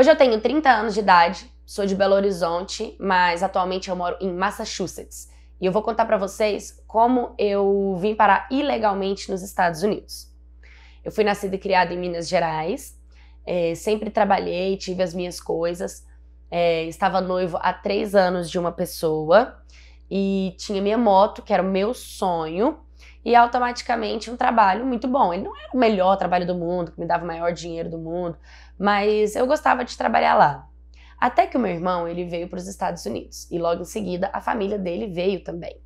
Hoje eu tenho 30 anos de idade, sou de Belo Horizonte, mas atualmente eu moro em Massachusetts. E eu vou contar para vocês como eu vim parar ilegalmente nos Estados Unidos. Eu fui nascida e criada em Minas Gerais, é, sempre trabalhei, tive as minhas coisas, é, estava noivo há três anos de uma pessoa e tinha minha moto, que era o meu sonho, e automaticamente um trabalho muito bom. Ele não era o melhor trabalho do mundo, que me dava o maior dinheiro do mundo, mas eu gostava de trabalhar lá. Até que o meu irmão ele veio para os Estados Unidos e logo em seguida a família dele veio também.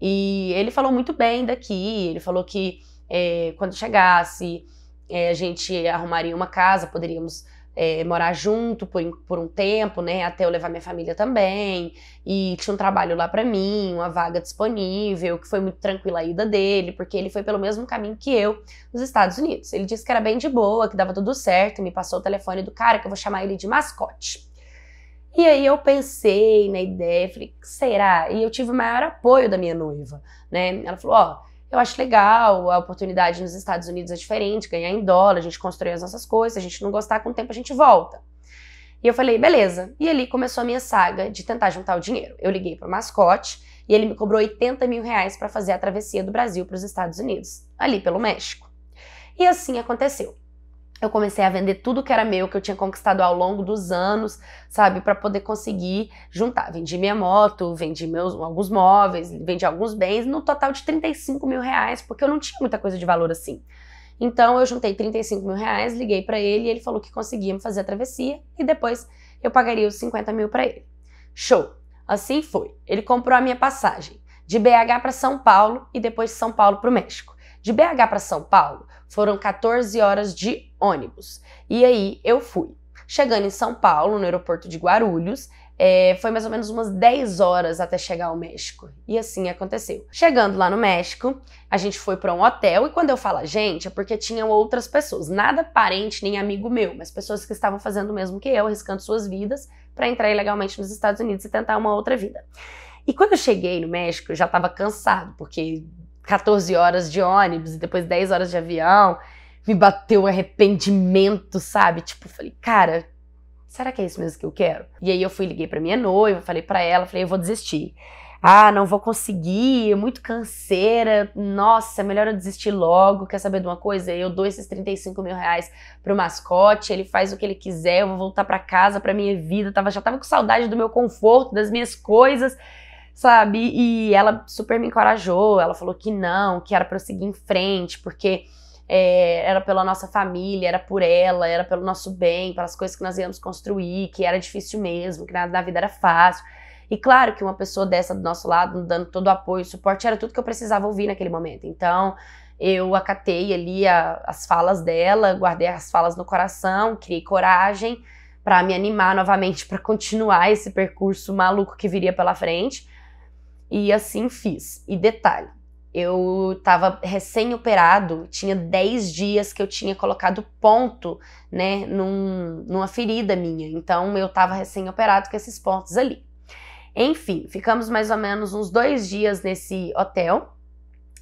E ele falou muito bem daqui, ele falou que é, quando chegasse é, a gente arrumaria uma casa, poderíamos é, morar junto por, por um tempo, né? Até eu levar minha família também. E tinha um trabalho lá para mim, uma vaga disponível, que foi muito tranquila a ida dele, porque ele foi pelo mesmo caminho que eu nos Estados Unidos. Ele disse que era bem de boa, que dava tudo certo, me passou o telefone do cara, que eu vou chamar ele de mascote. E aí eu pensei na ideia, falei, será? E eu tive o maior apoio da minha noiva, né? Ela falou, ó. Oh, eu acho legal, a oportunidade nos Estados Unidos é diferente, ganhar em dólar, a gente constrói as nossas coisas, se a gente não gostar, com o tempo a gente volta. E eu falei, beleza. E ali começou a minha saga de tentar juntar o dinheiro. Eu liguei o mascote e ele me cobrou 80 mil reais para fazer a travessia do Brasil para os Estados Unidos, ali pelo México. E assim aconteceu eu comecei a vender tudo que era meu, que eu tinha conquistado ao longo dos anos, sabe, para poder conseguir juntar. Vendi minha moto, vendi meus, alguns móveis, vendi alguns bens, no total de 35 mil reais, porque eu não tinha muita coisa de valor assim. Então eu juntei 35 mil reais, liguei para ele e ele falou que conseguia me fazer a travessia e depois eu pagaria os 50 mil para ele. Show! Assim foi. Ele comprou a minha passagem de BH para São Paulo e depois de São Paulo para o México. De BH para São Paulo foram 14 horas de ônibus. E aí eu fui. Chegando em São Paulo, no aeroporto de Guarulhos, é, foi mais ou menos umas 10 horas até chegar ao México. E assim aconteceu. Chegando lá no México, a gente foi para um hotel e quando eu falo a gente é porque tinham outras pessoas, nada parente nem amigo meu, mas pessoas que estavam fazendo o mesmo que eu, arriscando suas vidas para entrar ilegalmente nos Estados Unidos e tentar uma outra vida. E quando eu cheguei no México, eu já estava cansado, porque 14 horas de ônibus e depois 10 horas de avião, me bateu um arrependimento, sabe? Tipo, falei, cara, será que é isso mesmo que eu quero? E aí eu fui, liguei pra minha noiva, falei para ela, falei, eu vou desistir. Ah, não vou conseguir, é muito canseira. Nossa, melhor eu desistir logo. Quer saber de uma coisa? Eu dou esses 35 mil reais pro mascote, ele faz o que ele quiser, eu vou voltar para casa, pra minha vida. Tava, já tava com saudade do meu conforto, das minhas coisas sabe? E ela super me encorajou, ela falou que não, que era pra eu seguir em frente, porque é, era pela nossa família, era por ela, era pelo nosso bem, pelas coisas que nós íamos construir, que era difícil mesmo, que nada da vida era fácil. E claro que uma pessoa dessa do nosso lado, dando todo o apoio, suporte, era tudo que eu precisava ouvir naquele momento. Então, eu acatei ali a, as falas dela, guardei as falas no coração, criei coragem para me animar novamente para continuar esse percurso maluco que viria pela frente. E assim fiz. E detalhe, eu tava recém-operado, tinha 10 dias que eu tinha colocado ponto, né, num, numa ferida minha. Então eu tava recém-operado com esses pontos ali. Enfim, ficamos mais ou menos uns dois dias nesse hotel.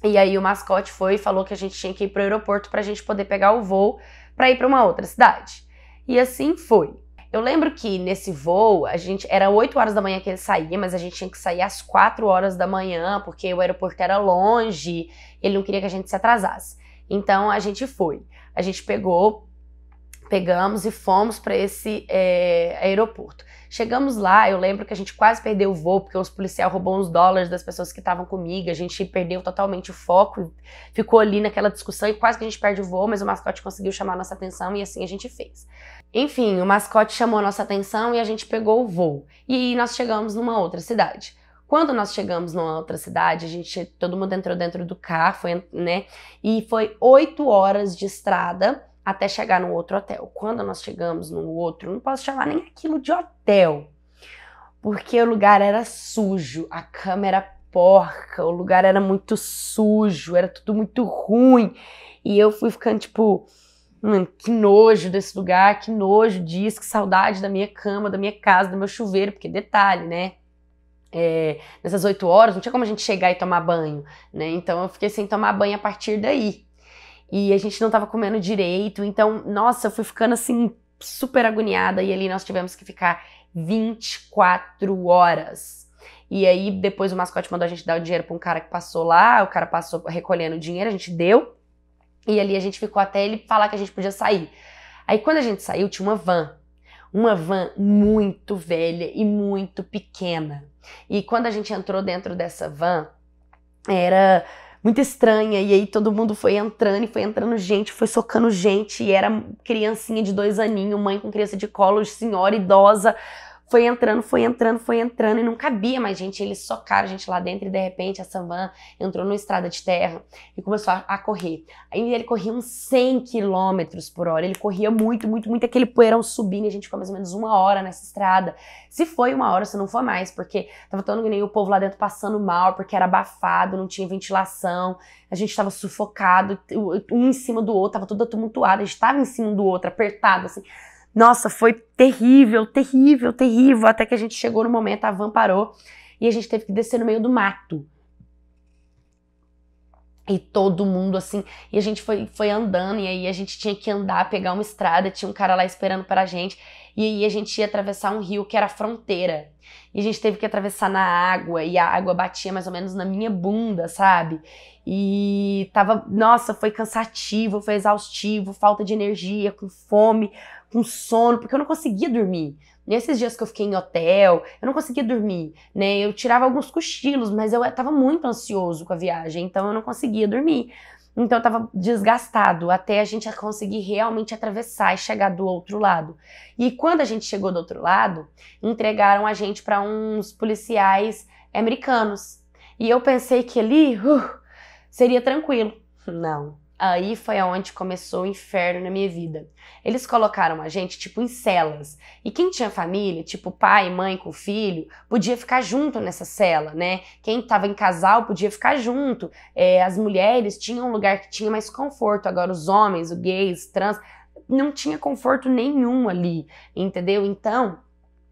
E aí o mascote foi e falou que a gente tinha que ir pro aeroporto pra gente poder pegar o voo para ir para uma outra cidade. E assim foi. Eu lembro que nesse voo, a gente era 8 horas da manhã que ele saía, mas a gente tinha que sair às 4 horas da manhã, porque o aeroporto era longe, ele não queria que a gente se atrasasse. Então a gente foi. A gente pegou, pegamos e fomos para esse é, aeroporto. Chegamos lá, eu lembro que a gente quase perdeu o voo, porque os policiais roubou uns dólares das pessoas que estavam comigo, a gente perdeu totalmente o foco, ficou ali naquela discussão e quase que a gente perde o voo, mas o mascote conseguiu chamar nossa atenção e assim a gente fez. Enfim, o mascote chamou nossa atenção e a gente pegou o voo. E nós chegamos numa outra cidade. Quando nós chegamos numa outra cidade, a gente, todo mundo entrou dentro do carro, foi, né? E foi oito horas de estrada até chegar no outro hotel. Quando nós chegamos no outro, não posso chamar nem aquilo de hotel, porque o lugar era sujo, a cama era porca, o lugar era muito sujo, era tudo muito ruim. E eu fui ficando tipo, hum, que nojo desse lugar, que nojo disso, que saudade da minha cama, da minha casa, do meu chuveiro, porque detalhe, né? É, nessas oito horas não tinha como a gente chegar e tomar banho, né? Então eu fiquei sem tomar banho a partir daí e a gente não tava comendo direito. Então, nossa, eu fui ficando assim super agoniada e ali nós tivemos que ficar 24 horas. E aí depois o mascote mandou a gente dar o dinheiro para um cara que passou lá, o cara passou recolhendo o dinheiro, a gente deu. E ali a gente ficou até ele falar que a gente podia sair. Aí quando a gente saiu, tinha uma van. Uma van muito velha e muito pequena. E quando a gente entrou dentro dessa van, era muito estranha. E aí todo mundo foi entrando e foi entrando gente, foi socando gente. E era criancinha de dois aninhos, mãe com criança de colo, senhora idosa, foi entrando, foi entrando, foi entrando e não cabia mais gente. Eles socaram a gente lá dentro e de repente a van entrou numa estrada de terra e começou a, a correr. Aí ele corria uns 100 quilômetros por hora. Ele corria muito, muito, muito. Aquele poeirão subindo e a gente ficou mais ou menos uma hora nessa estrada. Se foi uma hora, se não foi mais, porque tava todo mundo o povo lá dentro passando mal, porque era abafado, não tinha ventilação, a gente tava sufocado, um em cima do outro, tava tudo tumultuado, a gente tava em cima do outro, apertado, assim. Nossa, foi terrível, terrível, terrível, até que a gente chegou no momento, a van parou e a gente teve que descer no meio do mato. E todo mundo assim, e a gente foi, foi andando, e aí a gente tinha que andar, pegar uma estrada, tinha um cara lá esperando pra gente, e aí a gente ia atravessar um rio que era fronteira. E a gente teve que atravessar na água, e a água batia mais ou menos na minha bunda, sabe? E tava, nossa, foi cansativo, foi exaustivo, falta de energia, com fome, com sono, porque eu não conseguia dormir. Nesses dias que eu fiquei em hotel, eu não conseguia dormir, né? Eu tirava alguns cochilos, mas eu estava eh, muito ansioso com a viagem, então eu não conseguia dormir. Então eu estava desgastado até a gente conseguir realmente atravessar e chegar do outro lado. E quando a gente chegou do outro lado, entregaram a gente para uns policiais americanos. E eu pensei que ali uh, seria tranquilo. Não, Aí foi aonde começou o inferno na minha vida. Eles colocaram a gente, tipo, em celas. E quem tinha família, tipo pai, mãe com filho, podia ficar junto nessa cela, né? Quem estava em casal podia ficar junto. É, as mulheres tinham um lugar que tinha mais conforto. Agora, os homens, os gays, trans, não tinha conforto nenhum ali, entendeu? Então,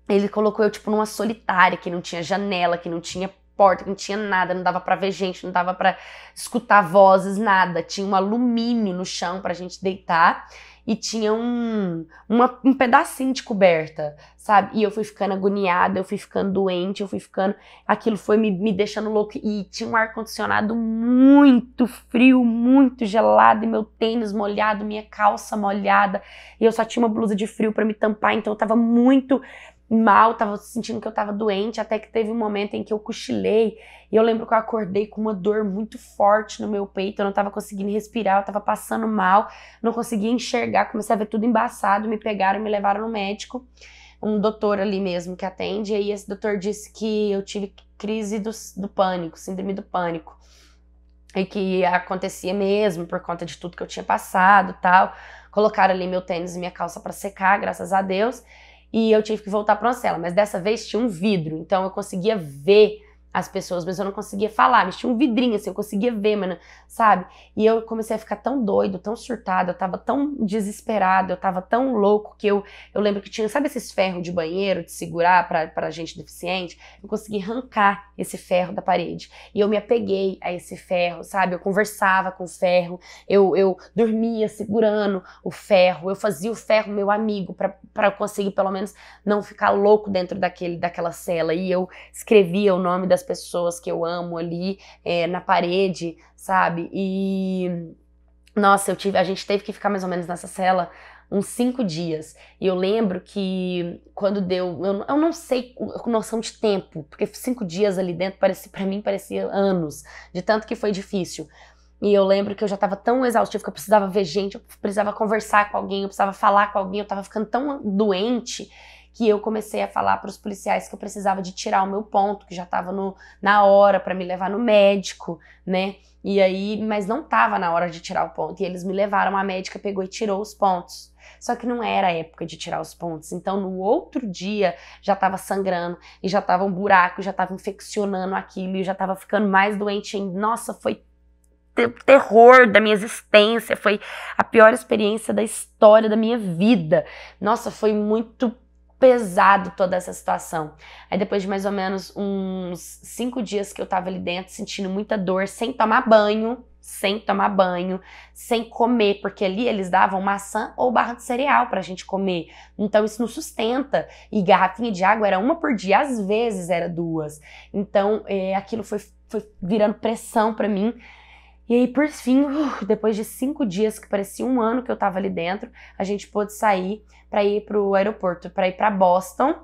ele colocou eu, tipo, numa solitária, que não tinha janela, que não tinha porta, não tinha nada, não dava para ver gente, não dava para escutar vozes, nada. Tinha um alumínio no chão pra gente deitar e tinha um, uma, um pedacinho de coberta, sabe? E eu fui ficando agoniada, eu fui ficando doente, eu fui ficando. Aquilo foi me, me deixando louco E tinha um ar-condicionado muito frio, muito gelado, e meu tênis molhado, minha calça molhada. E eu só tinha uma blusa de frio para me tampar, então eu tava muito mal, tava sentindo que eu tava doente, até que teve um momento em que eu cochilei e eu lembro que eu acordei com uma dor muito forte no meu peito, eu não tava conseguindo respirar, eu tava passando mal, não conseguia enxergar, comecei a ver tudo embaçado, me pegaram, me levaram no médico, um doutor ali mesmo que atende, e aí esse doutor disse que eu tive crise do, do pânico, síndrome do pânico. E que acontecia mesmo por conta de tudo que eu tinha passado, tal. Colocaram ali meu tênis e minha calça para secar, graças a Deus e eu tive que voltar para uma cela, mas dessa vez tinha um vidro, então eu conseguia ver as pessoas, mas eu não conseguia falar, Mexia um vidrinho assim, eu conseguia ver, mano, sabe? E eu comecei a ficar tão doido, tão surtado, eu tava tão desesperado, eu tava tão louco que eu, eu lembro que tinha, sabe esses ferros de banheiro de segurar pra, pra gente deficiente? Eu consegui arrancar esse ferro da parede e eu me apeguei a esse ferro, sabe? Eu conversava com o ferro, eu, eu dormia segurando o ferro, eu fazia o ferro meu amigo para conseguir pelo menos não ficar louco dentro daquele, daquela cela e eu escrevia o nome das pessoas que eu amo ali é, na parede, sabe? E nossa, eu tive, a gente teve que ficar mais ou menos nessa cela uns cinco dias. E eu lembro que quando deu, eu, eu não sei com noção de tempo, porque cinco dias ali dentro parecia para mim parecia anos, de tanto que foi difícil. E eu lembro que eu já tava tão exaustiva tipo, que eu precisava ver gente, eu precisava conversar com alguém, eu precisava falar com alguém, eu tava ficando tão doente que eu comecei a falar para os policiais que eu precisava de tirar o meu ponto, que já estava na hora para me levar no médico, né? E aí, mas não estava na hora de tirar o ponto. E eles me levaram, a médica pegou e tirou os pontos. Só que não era a época de tirar os pontos. Então, no outro dia, já estava sangrando, e já estava um buraco, já estava infeccionando aquilo, e já estava ficando mais doente. Ainda. Nossa, foi terror da minha existência, foi a pior experiência da história da minha vida. Nossa, foi muito pesado toda essa situação. Aí depois de mais ou menos uns cinco dias que eu tava ali dentro, sentindo muita dor, sem tomar banho, sem tomar banho, sem comer, porque ali eles davam maçã ou barra de cereal pra gente comer. Então isso não sustenta. E garrafinha de água era uma por dia, às vezes era duas. Então é, aquilo foi, foi virando pressão para mim. E aí, por fim, uh, depois de cinco dias, que parecia um ano que eu tava ali dentro, a gente pôde sair para ir pro aeroporto, para ir para Boston.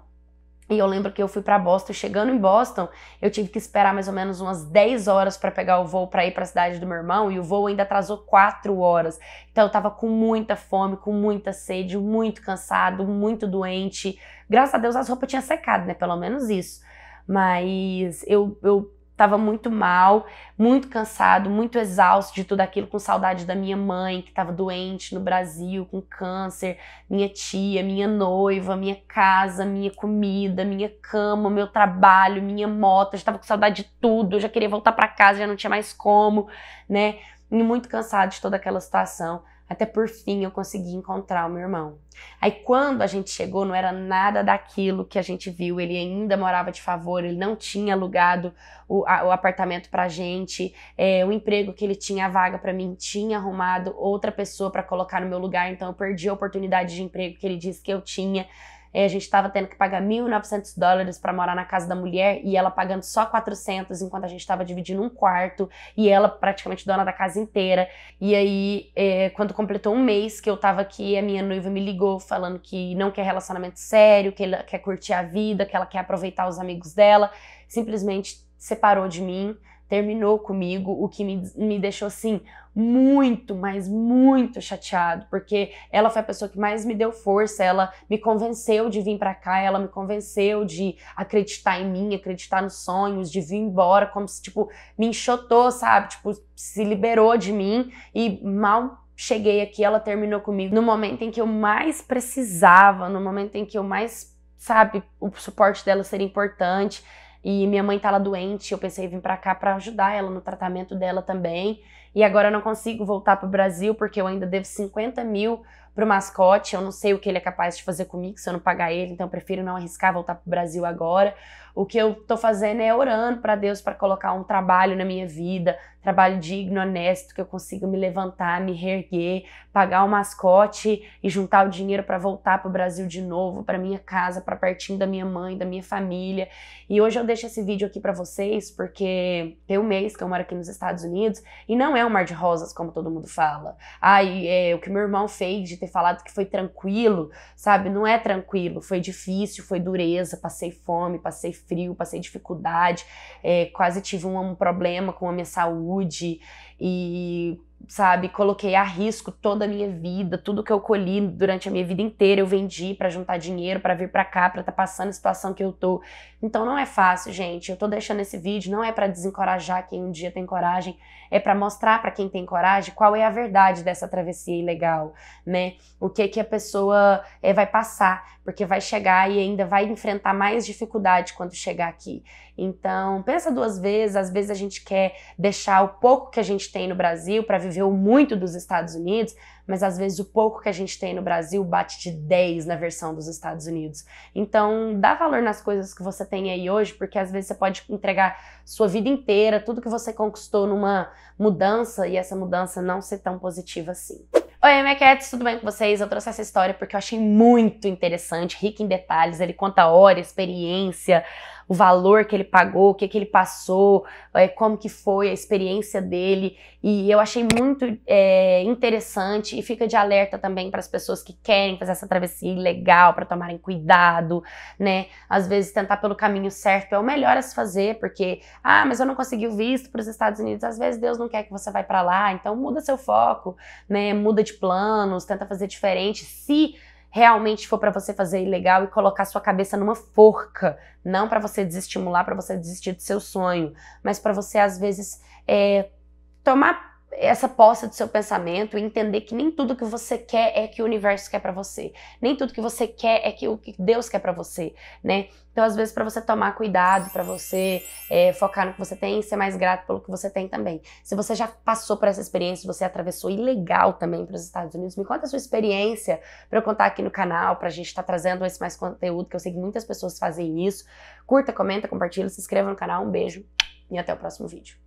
E eu lembro que eu fui para Boston, chegando em Boston, eu tive que esperar mais ou menos umas 10 horas para pegar o voo para ir para a cidade do meu irmão, e o voo ainda atrasou 4 horas. Então eu tava com muita fome, com muita sede, muito cansado, muito doente. Graças a Deus as roupas tinham secado, né? Pelo menos isso. Mas eu, eu estava muito mal, muito cansado, muito exausto de tudo aquilo, com saudade da minha mãe, que estava doente no Brasil, com câncer, minha tia, minha noiva, minha casa, minha comida, minha cama, meu trabalho, minha moto. Eu estava com saudade de tudo, eu já queria voltar para casa, já não tinha mais como, né? E muito cansado de toda aquela situação. Até por fim eu consegui encontrar o meu irmão. Aí quando a gente chegou, não era nada daquilo que a gente viu. Ele ainda morava de favor, ele não tinha alugado o, a, o apartamento pra gente. É, o emprego que ele tinha, a vaga para mim, tinha arrumado outra pessoa para colocar no meu lugar. Então eu perdi a oportunidade de emprego que ele disse que eu tinha. É, a gente estava tendo que pagar 1.900 dólares para morar na casa da mulher e ela pagando só 400 enquanto a gente estava dividindo um quarto e ela praticamente dona da casa inteira. E aí, é, quando completou um mês que eu estava aqui, a minha noiva me ligou falando que não quer relacionamento sério, que ela quer curtir a vida, que ela quer aproveitar os amigos dela, simplesmente separou de mim, terminou comigo, o que me, me deixou assim muito, mas muito chateado, porque ela foi a pessoa que mais me deu força, ela me convenceu de vir para cá, ela me convenceu de acreditar em mim, acreditar nos sonhos, de vir embora, como se tipo me enxotou, sabe? Tipo, se liberou de mim e mal cheguei aqui, ela terminou comigo no momento em que eu mais precisava, no momento em que eu mais sabe, o suporte dela seria importante. E minha mãe tá lá doente, eu pensei em vir para cá para ajudar ela no tratamento dela também. E agora eu não consigo voltar para o Brasil porque eu ainda devo 50 mil pro mascote. Eu não sei o que ele é capaz de fazer comigo se eu não pagar ele, então eu prefiro não arriscar voltar para o Brasil agora. O que eu tô fazendo é orando para Deus para colocar um trabalho na minha vida, trabalho digno, honesto, que eu consiga me levantar, me reerguer, pagar o mascote e juntar o dinheiro para voltar para o Brasil de novo, para minha casa, para pertinho da minha mãe, da minha família. E hoje eu deixo esse vídeo aqui para vocês porque tem um mês que eu moro aqui nos Estados Unidos e não é um mar de rosas como todo mundo fala. Ai, é, o que meu irmão fez de ter falado que foi tranquilo, sabe? Não é tranquilo, foi difícil, foi dureza, passei fome, passei frio, passei dificuldade, é, quase tive um problema com a minha saúde saúde e sabe, coloquei a risco toda a minha vida, tudo que eu colhi durante a minha vida inteira, eu vendi para juntar dinheiro, para vir para cá, para estar tá passando a situação que eu tô. Então não é fácil, gente. Eu tô deixando esse vídeo não é para desencorajar quem um dia tem coragem, é para mostrar para quem tem coragem qual é a verdade dessa travessia ilegal, né? O que que a pessoa é, vai passar, porque vai chegar e ainda vai enfrentar mais dificuldade quando chegar aqui. Então, pensa duas vezes, às vezes a gente quer deixar o pouco que a gente tem no Brasil para viver viveu muito dos Estados Unidos, mas às vezes o pouco que a gente tem no Brasil bate de 10 na versão dos Estados Unidos. Então, dá valor nas coisas que você tem aí hoje, porque às vezes você pode entregar sua vida inteira, tudo que você conquistou numa mudança e essa mudança não ser tão positiva assim. Oi, Mequetes, tudo bem com vocês? Eu trouxe essa história porque eu achei muito interessante, rica em detalhes. Ele conta a hora, experiência, o valor que ele pagou, o que, que ele passou, é, como que foi a experiência dele. E eu achei muito é, interessante e fica de alerta também para as pessoas que querem fazer essa travessia ilegal, para tomarem cuidado, né? Às vezes tentar pelo caminho certo é o melhor a se fazer, porque, ah, mas eu não consegui o visto para os Estados Unidos. Às vezes Deus não quer que você vá para lá, então muda seu foco, né? Muda de planos, tenta fazer diferente. Se realmente for para você fazer ilegal e colocar sua cabeça numa forca, não para você desestimular, para você desistir do seu sonho, mas para você às vezes é, tomar essa posse do seu pensamento e entender que nem tudo que você quer é que o universo quer para você. Nem tudo que você quer é que o que Deus quer para você, né? Então, às vezes, para você tomar cuidado, para você é, focar no que você tem e ser mais grato pelo que você tem também. Se você já passou por essa experiência, você atravessou ilegal também para os Estados Unidos, me conta a sua experiência para eu contar aqui no canal, para a gente estar tá trazendo esse mais conteúdo, que eu sei que muitas pessoas fazem isso. Curta, comenta, compartilha, se inscreva no canal. Um beijo e até o próximo vídeo.